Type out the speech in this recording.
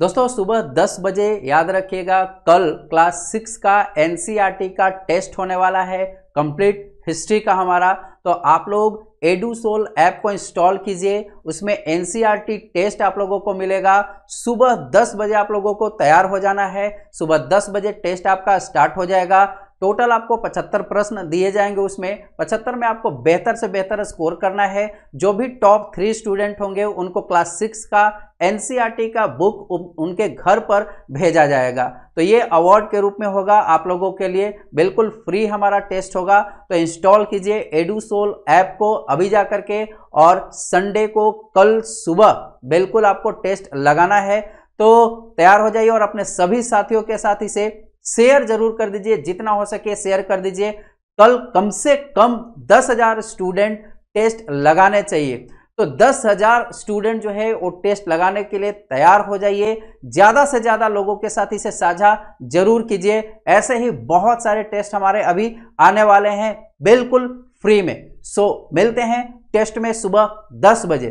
दोस्तों सुबह 10 बजे याद रखिएगा कल क्लास सिक्स का एन e का टेस्ट होने वाला है कंप्लीट हिस्ट्री का हमारा तो आप लोग एडूसोल ऐप को इंस्टॉल कीजिए उसमें एन e टेस्ट आप लोगों को मिलेगा सुबह 10 बजे आप लोगों को तैयार हो जाना है सुबह 10 बजे टेस्ट आपका स्टार्ट हो जाएगा टोटल आपको 75 प्रश्न दिए जाएंगे उसमें 75 में आपको बेहतर से बेहतर स्कोर करना है जो भी टॉप थ्री स्टूडेंट होंगे उनको क्लास सिक्स का एनसीईआरटी e का बुक उनके घर पर भेजा जाएगा तो ये अवार्ड के रूप में होगा आप लोगों के लिए बिल्कुल फ्री हमारा टेस्ट होगा तो इंस्टॉल कीजिए एडूसोल ऐप को अभी जा करके और संडे को कल सुबह बिल्कुल आपको टेस्ट लगाना है तो तैयार हो जाइए और अपने सभी साथियों के साथ इसे शेयर जरूर कर दीजिए जितना हो सके शेयर कर दीजिए कल कम से कम दस हजार स्टूडेंट टेस्ट लगाने चाहिए तो दस हजार स्टूडेंट जो है वो टेस्ट लगाने के लिए तैयार हो जाइए ज़्यादा से ज़्यादा लोगों के साथ इसे साझा जरूर कीजिए ऐसे ही बहुत सारे टेस्ट हमारे अभी आने वाले हैं बिल्कुल फ्री में सो मिलते हैं टेस्ट में सुबह दस बजे